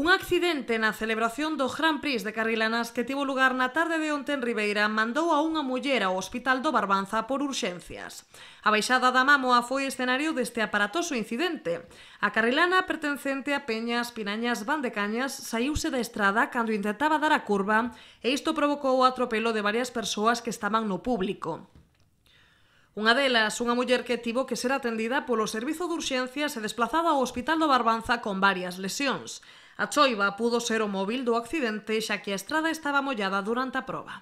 Un accidente na celebración do Gran Prix de Carrilanas que tivo lugar na tarde de onte en Ribeira mandou a unha muller ao Hospital do Barbanza por urxencias. A baixada da Mamoa foi escenario deste aparatoso incidente. A carrilana pertencente a Peñas Pinañas Bandecañas saíuse da estrada cando intentaba dar a curva e isto provocou o atropelo de varias persoas que estaban no público. Unha delas, unha muller que tivo que ser atendida polo Servizo de Urxencias e desplazada ao Hospital do Barbanza con varias lesións. A choiva pudo ser o móvil do accidente xa que a estrada estaba mollada durante a proba.